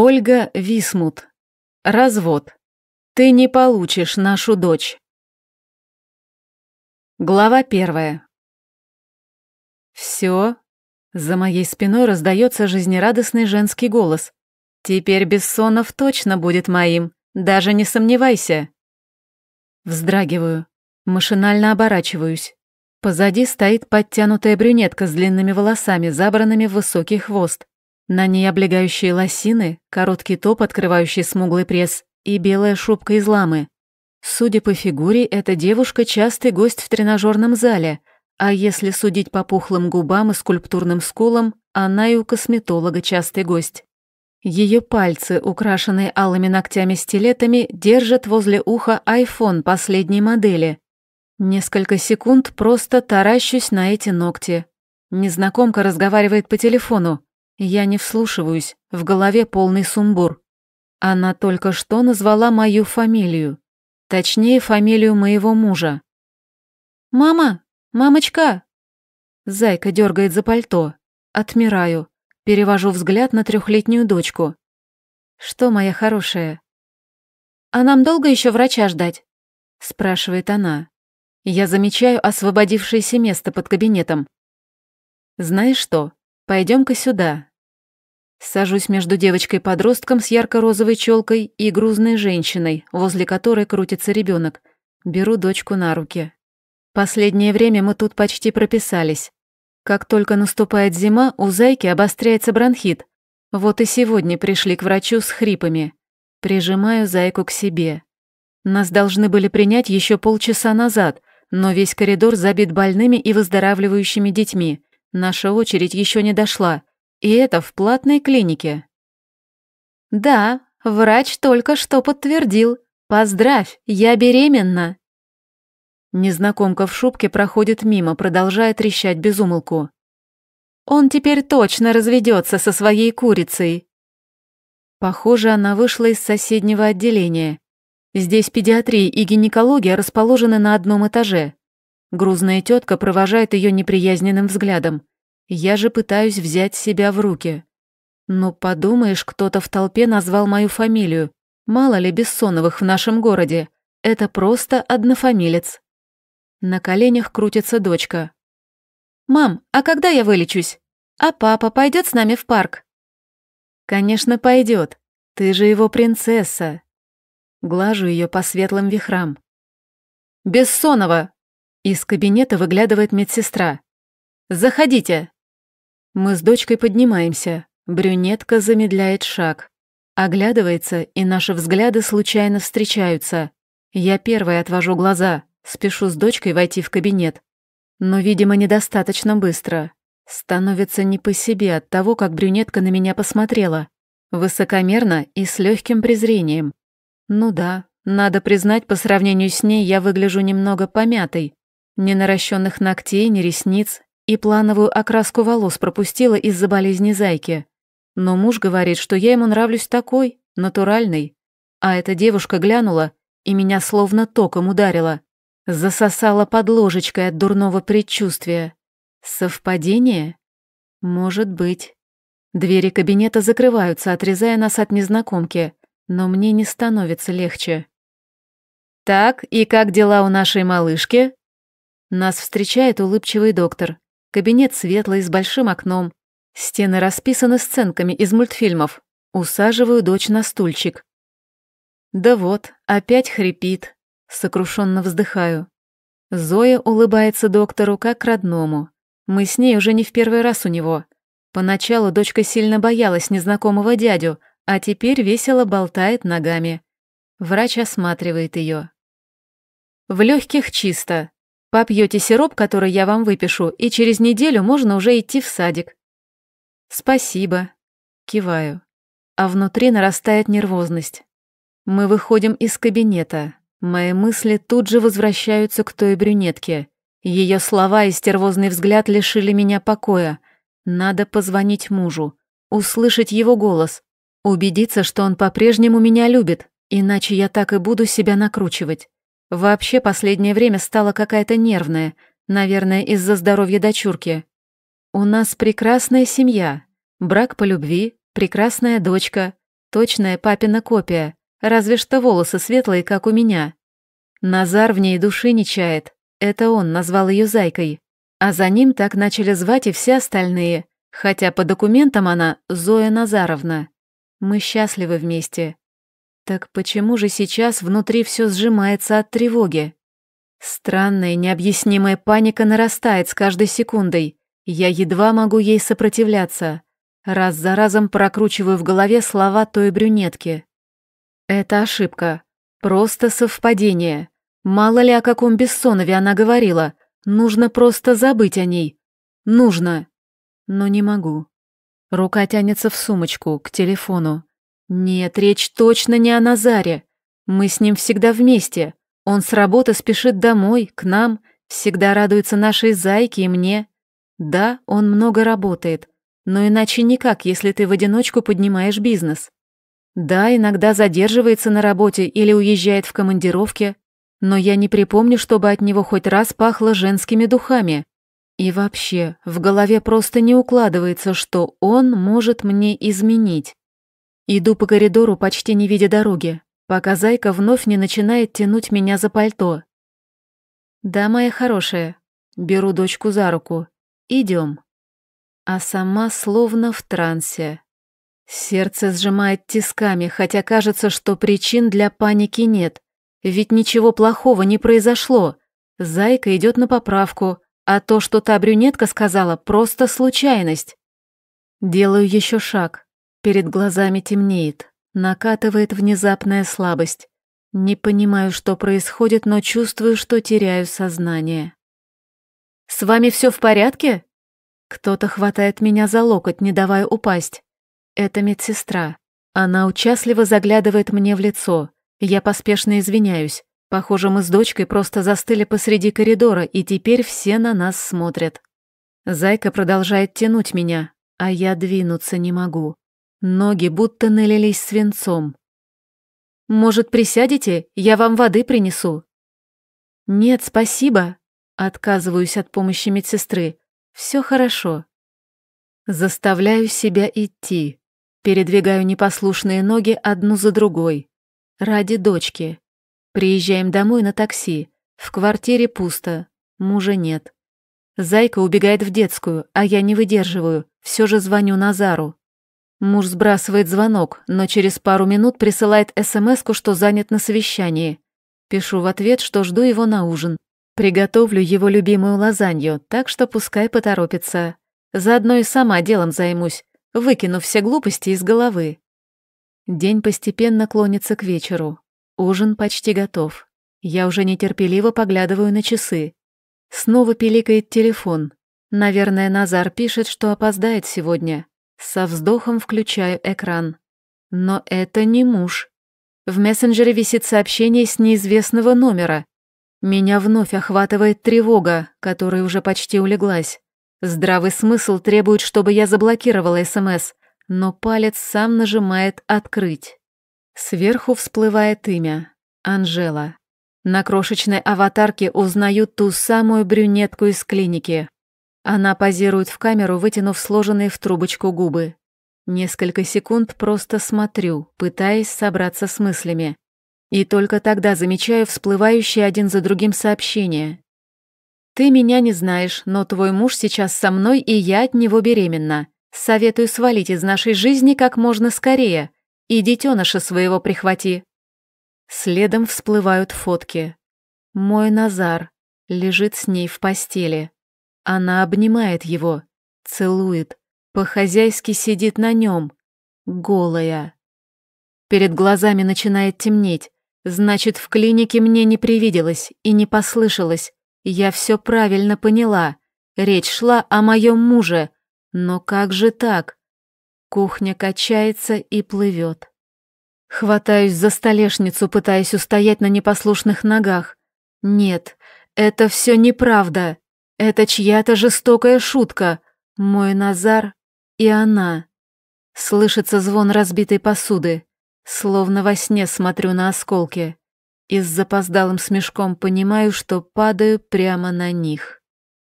Ольга Висмут. Развод. Ты не получишь нашу дочь. Глава первая. Все. За моей спиной раздается жизнерадостный женский голос. Теперь Бессонов точно будет моим, даже не сомневайся. Вздрагиваю, машинально оборачиваюсь. Позади стоит подтянутая брюнетка с длинными волосами, забранными в высокий хвост. На ней облегающие лосины, короткий топ, открывающий смуглый пресс, и белая шубка из ламы. Судя по фигуре, эта девушка частый гость в тренажерном зале, а если судить по пухлым губам и скульптурным скулам, она и у косметолога частый гость. Ее пальцы, украшенные алыми ногтями-стилетами, держат возле уха iPhone последней модели. Несколько секунд просто таращусь на эти ногти. Незнакомка разговаривает по телефону. Я не вслушиваюсь, в голове полный сумбур. Она только что назвала мою фамилию. Точнее, фамилию моего мужа. «Мама! Мамочка!» Зайка дергает за пальто. Отмираю. Перевожу взгляд на трехлетнюю дочку. «Что, моя хорошая?» «А нам долго еще врача ждать?» спрашивает она. Я замечаю освободившееся место под кабинетом. «Знаешь что, пойдем ка сюда, Сажусь между девочкой-подростком с ярко-розовой челкой и грузной женщиной, возле которой крутится ребенок. Беру дочку на руки. Последнее время мы тут почти прописались. Как только наступает зима, у зайки обостряется бронхит. Вот и сегодня пришли к врачу с хрипами. Прижимаю зайку к себе. Нас должны были принять еще полчаса назад, но весь коридор забит больными и выздоравливающими детьми. Наша очередь еще не дошла. И это в платной клинике. Да, врач только что подтвердил. Поздравь, я беременна. Незнакомка в шубке проходит мимо, продолжая трещать безумолку. Он теперь точно разведется со своей курицей. Похоже, она вышла из соседнего отделения. Здесь педиатрия и гинекология расположены на одном этаже. Грузная тетка провожает ее неприязненным взглядом, я же пытаюсь взять себя в руки. Но ну, подумаешь, кто-то в толпе назвал мою фамилию. Мало ли Бессоновых в нашем городе. Это просто однофамилец. На коленях крутится дочка. «Мам, а когда я вылечусь? А папа пойдет с нами в парк?» «Конечно, пойдет. Ты же его принцесса». Глажу ее по светлым вихрам. «Бессонова!» Из кабинета выглядывает медсестра. «Заходите!» Мы с дочкой поднимаемся. Брюнетка замедляет шаг. Оглядывается, и наши взгляды случайно встречаются. Я первая отвожу глаза, спешу с дочкой войти в кабинет. Но, видимо, недостаточно быстро. Становится не по себе от того, как брюнетка на меня посмотрела. Высокомерно и с легким презрением. Ну да, надо признать, по сравнению с ней я выгляжу немного помятой. Ни наращенных ногтей, ни ресниц, и плановую окраску волос пропустила из-за болезни зайки. Но муж говорит, что я ему нравлюсь такой, натуральной. А эта девушка глянула, и меня словно током ударила. Засосала под ложечкой от дурного предчувствия. Совпадение? Может быть. Двери кабинета закрываются, отрезая нас от незнакомки, но мне не становится легче. «Так, и как дела у нашей малышки?» Нас встречает улыбчивый доктор. Кабинет светлый, с большим окном. Стены расписаны сценками из мультфильмов. Усаживаю дочь на стульчик. Да вот, опять хрипит. Сокрушенно вздыхаю. Зоя улыбается доктору как родному. Мы с ней уже не в первый раз у него. Поначалу дочка сильно боялась незнакомого дядю, а теперь весело болтает ногами. Врач осматривает ее. В легких чисто. Попьете сироп, который я вам выпишу, и через неделю можно уже идти в садик. Спасибо. Киваю. А внутри нарастает нервозность. Мы выходим из кабинета. Мои мысли тут же возвращаются к той брюнетке. Ее слова и стервозный взгляд лишили меня покоя. Надо позвонить мужу, услышать его голос, убедиться, что он по-прежнему меня любит, иначе я так и буду себя накручивать. Вообще последнее время стала какая-то нервная, наверное, из-за здоровья дочурки. У нас прекрасная семья, брак по любви, прекрасная дочка, точная папина копия, разве что волосы светлые, как у меня. Назар в ней души не чает, это он назвал ее зайкой. А за ним так начали звать и все остальные, хотя по документам она Зоя Назаровна. Мы счастливы вместе, так почему же сейчас внутри все сжимается от тревоги? Странная, необъяснимая паника нарастает с каждой секундой. Я едва могу ей сопротивляться. Раз за разом прокручиваю в голове слова той брюнетки. Это ошибка. Просто совпадение. Мало ли о каком Бессонове она говорила. Нужно просто забыть о ней. Нужно. Но не могу. Рука тянется в сумочку, к телефону. Нет, речь точно не о Назаре. Мы с ним всегда вместе. Он с работы спешит домой, к нам, всегда радуется нашей зайке и мне. Да, он много работает, но иначе никак, если ты в одиночку поднимаешь бизнес. Да, иногда задерживается на работе или уезжает в командировке, но я не припомню, чтобы от него хоть раз пахло женскими духами. И вообще, в голове просто не укладывается, что он может мне изменить. Иду по коридору, почти не видя дороги, пока зайка вновь не начинает тянуть меня за пальто. «Да, моя хорошая», — беру дочку за руку. Идем. А сама словно в трансе. Сердце сжимает тисками, хотя кажется, что причин для паники нет. Ведь ничего плохого не произошло. Зайка идет на поправку, а то, что та брюнетка сказала, просто случайность. Делаю еще шаг, Перед глазами темнеет, накатывает внезапная слабость. Не понимаю, что происходит, но чувствую, что теряю сознание. «С вами все в порядке?» Кто-то хватает меня за локоть, не давая упасть. Это медсестра. Она участливо заглядывает мне в лицо. Я поспешно извиняюсь. Похоже, мы с дочкой просто застыли посреди коридора, и теперь все на нас смотрят. Зайка продолжает тянуть меня, а я двинуться не могу. Ноги будто налились свинцом. «Может, присядете? Я вам воды принесу». «Нет, спасибо». Отказываюсь от помощи медсестры. «Все хорошо». Заставляю себя идти. Передвигаю непослушные ноги одну за другой. Ради дочки. Приезжаем домой на такси. В квартире пусто. Мужа нет. Зайка убегает в детскую, а я не выдерживаю. Все же звоню Назару. Муж сбрасывает звонок, но через пару минут присылает смс что занят на совещании. Пишу в ответ, что жду его на ужин. Приготовлю его любимую лазанью, так что пускай поторопится. Заодно и сама делом займусь, выкину все глупости из головы. День постепенно клонится к вечеру. Ужин почти готов. Я уже нетерпеливо поглядываю на часы. Снова пиликает телефон. Наверное, Назар пишет, что опоздает сегодня. Со вздохом включаю экран. Но это не муж. В мессенджере висит сообщение с неизвестного номера. Меня вновь охватывает тревога, которая уже почти улеглась. Здравый смысл требует, чтобы я заблокировала СМС, но палец сам нажимает «Открыть». Сверху всплывает имя — Анжела. На крошечной аватарке узнаю ту самую брюнетку из клиники. Она позирует в камеру, вытянув сложенные в трубочку губы. Несколько секунд просто смотрю, пытаясь собраться с мыслями. И только тогда замечаю всплывающие один за другим сообщения. «Ты меня не знаешь, но твой муж сейчас со мной, и я от него беременна. Советую свалить из нашей жизни как можно скорее. И детеныша своего прихвати». Следом всплывают фотки. Мой Назар лежит с ней в постели. Она обнимает его, целует, по-хозяйски сидит на нем, голая. Перед глазами начинает темнеть. Значит, в клинике мне не привиделось и не послышалось. Я все правильно поняла. Речь шла о моем муже. Но как же так? Кухня качается и плывет. Хватаюсь за столешницу, пытаясь устоять на непослушных ногах. Нет, это все неправда. Это чья-то жестокая шутка. Мой Назар и она. Слышится звон разбитой посуды. Словно во сне смотрю на осколки. И с запоздалым смешком понимаю, что падаю прямо на них.